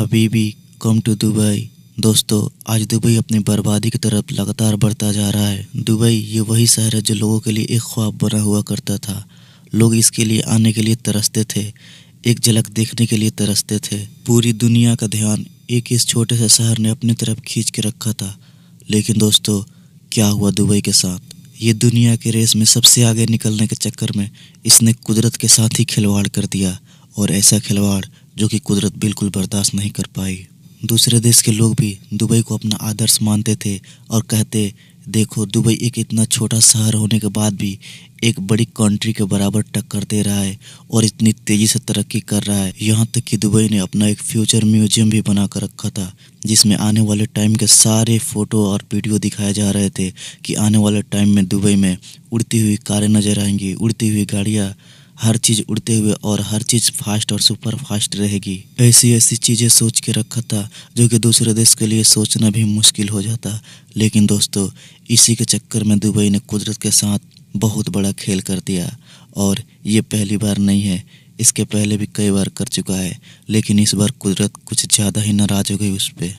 Habibi come to Dubai दोस्तों आज Dubai अपनी बर्बादी की तरफ लगातार बढ़ता जा रहा है दुबई ये वही शहर है जो लोगों के लिए एक ख्वाब बना हुआ करता था लोग इसके लिए आने के लिए तरसते थे एक झलक देखने के लिए तरसते थे पूरी दुनिया का ध्यान एक इस छोटे से शहर ने अपनी तरफ खींच के रखा था लेकिन दोस्तों क्या हुआ दुबई के साथ ये दुनिया के रेस में सबसे आगे निकलने के चक्कर में इसने कुदरत के साथ ही खिलवाड़ कर दिया और ऐसा खिलवाड़ जो कि कुदरत बिल्कुल बर्दाश्त नहीं कर पाई दूसरे देश के लोग भी दुबई को अपना आदर्श मानते थे और कहते देखो दुबई एक इतना छोटा शहर होने के बाद भी एक बड़ी कंट्री के बराबर टक्कर दे रहा है और इतनी तेज़ी से तरक्की कर रहा है यहाँ तक कि दुबई ने अपना एक फ्यूचर म्यूजियम भी बना कर रखा था जिसमें आने वाले टाइम के सारे फ़ोटो और वीडियो दिखाए जा रहे थे कि आने वाले टाइम में दुबई में उड़ती हुई कारें नज़र आएंगी उड़ती हुई गाड़ियाँ हर चीज़ उड़ते हुए और हर चीज़ फास्ट और सुपर फास्ट रहेगी ऐसी ऐसी चीज़ें सोच के रखा था जो कि दूसरे देश के लिए सोचना भी मुश्किल हो जाता लेकिन दोस्तों इसी के चक्कर में दुबई ने कुदरत के साथ बहुत बड़ा खेल कर दिया और ये पहली बार नहीं है इसके पहले भी कई बार कर चुका है लेकिन इस बार कुदरत कुछ ज़्यादा ही नाराज़ हो गई उस पर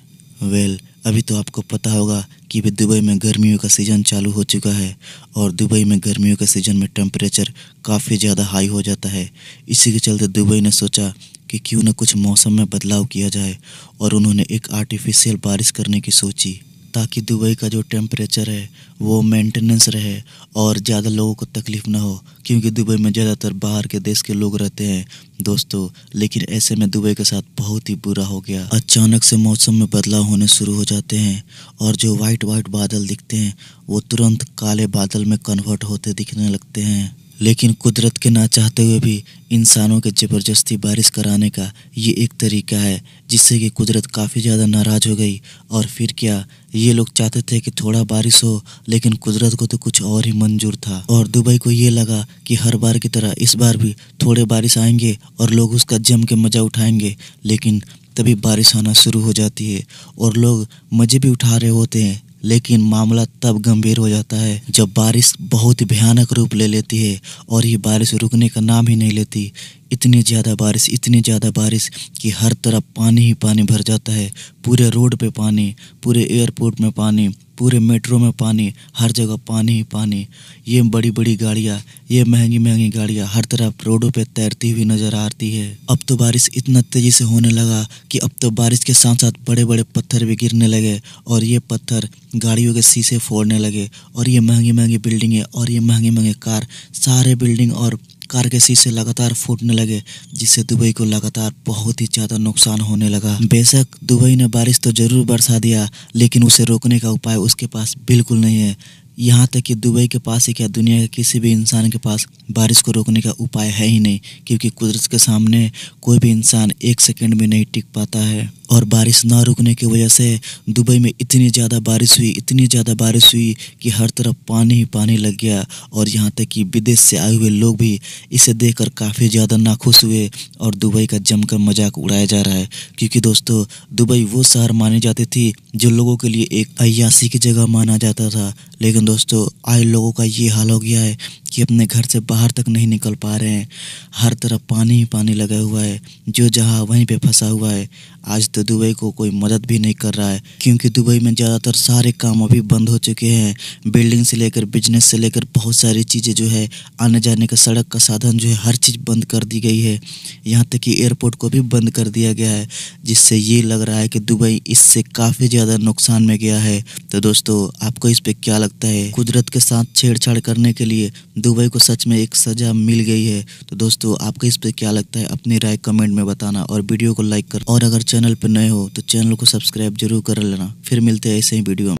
वेल well, अभी तो आपको पता होगा कि भी दुबई में गर्मियों का सीज़न चालू हो चुका है और दुबई में गर्मियों का सीज़न में टेम्परेचर काफ़ी ज़्यादा हाई हो जाता है इसी के चलते दुबई ने सोचा कि क्यों ना कुछ मौसम में बदलाव किया जाए और उन्होंने एक आर्टिफिशियल बारिश करने की सोची ताकि दुबई का जो टेम्परेचर है वो मेंटेनेंस रहे और ज़्यादा लोगों को तकलीफ़ ना हो क्योंकि दुबई में ज़्यादातर बाहर के देश के लोग रहते हैं दोस्तों लेकिन ऐसे में दुबई के साथ बहुत ही बुरा हो गया अचानक से मौसम में बदलाव होने शुरू हो जाते हैं और जो वाइट वाइट बादल दिखते हैं वो तुरंत काले बादल में कन्वर्ट होते दिखने लगते हैं लेकिन कुदरत के ना चाहते हुए भी इंसानों के ज़बरदस्ती बारिश कराने का ये एक तरीका है जिससे कि कुदरत काफ़ी ज़्यादा नाराज़ हो गई और फिर क्या ये लोग चाहते थे कि थोड़ा बारिश हो लेकिन कुदरत को तो कुछ और ही मंजूर था और दुबई को ये लगा कि हर बार की तरह इस बार भी थोड़े बारिश आएंगे और लोग उसका जम के मज़ा उठाएंगे लेकिन तभी बारिश आना शुरू हो जाती है और लोग मज़े भी उठा रहे होते हैं लेकिन मामला तब गंभीर हो जाता है जब बारिश बहुत भयानक रूप ले लेती है और ये बारिश रुकने का नाम ही नहीं लेती इतनी ज़्यादा बारिश इतनी ज़्यादा बारिश कि हर तरफ पानी ही पानी भर जाता है पूरे रोड पे पानी पूरे एयरपोर्ट में पानी पूरे मेट्रो में पानी हर जगह पानी ही पानी ये बड़ी बड़ी गाड़ियाँ ये महंगी महंगी गाड़ियाँ हर तरफ रोडों पे तैरती हुई नज़र आती है अब तो बारिश इतना तेज़ी से होने लगा कि अब तो बारिश के साथ साथ बड़े बड़े पत्थर भी गिरने लगे और ये पत्थर गाड़ियों के शीशे फोड़ने लगे और ये महंगी महंगी बिल्डिंगें और ये महंगे महंगी कार सारे बिल्डिंग और कार के शीशे लगातार फूटने लगे जिससे दुबई को लगातार बहुत ही ज़्यादा नुकसान होने लगा बेशक दुबई ने बारिश तो जरूर बरसा दिया लेकिन उसे रोकने का उपाय उसके पास बिल्कुल नहीं है यहाँ तक कि दुबई के पास ही क्या दुनिया के किसी भी इंसान के पास बारिश को रोकने का उपाय है ही नहीं क्योंकि कुदरत के सामने कोई भी इंसान एक सेकंड में नहीं टिक पाता है और बारिश ना रुकने की वजह से दुबई में इतनी ज़्यादा बारिश हुई इतनी ज़्यादा बारिश हुई कि हर तरफ पानी ही पानी लग गया और यहाँ तक कि विदेश से आए हुए लोग भी इसे देखकर काफ़ी ज़्यादा नाखुश हुए और दुबई का जमकर मजाक उड़ाया जा रहा है क्योंकि दोस्तों दुबई वो शहर मानी जाती थी जो लोगों के लिए एक अयासी की जगह माना जाता था लेकिन दोस्तों आए लोगों का ये हाल हो गया है कि अपने घर से बाहर तक नहीं निकल पा रहे हैं हर तरफ पानी ही पानी लगा हुआ है जो जहाँ वहीं पे फंसा हुआ है आज तो दुबई को कोई मदद भी नहीं कर रहा है क्योंकि दुबई में ज़्यादातर सारे काम अभी बंद हो चुके हैं बिल्डिंग से लेकर बिजनेस से लेकर बहुत सारी चीज़ें जो है आने जाने का सड़क का साधन जो है हर चीज़ बंद कर दी गई है यहाँ तक कि एयरपोर्ट को भी बंद कर दिया गया है जिससे ये लग रहा है कि दुबई इससे काफ़ी ज़्यादा नुकसान में गया है तो दोस्तों आपको इस पर क्या लगता है कुदरत के साथ छेड़छाड़ करने के लिए दुबई को सच में एक सज़ा मिल गई है तो दोस्तों आपका इस पर क्या लगता है अपनी राय कमेंट में बताना और वीडियो को लाइक कर और अगर चैनल पर नए हो तो चैनल को सब्सक्राइब जरूर कर लेना फिर मिलते हैं ऐसे ही वीडियो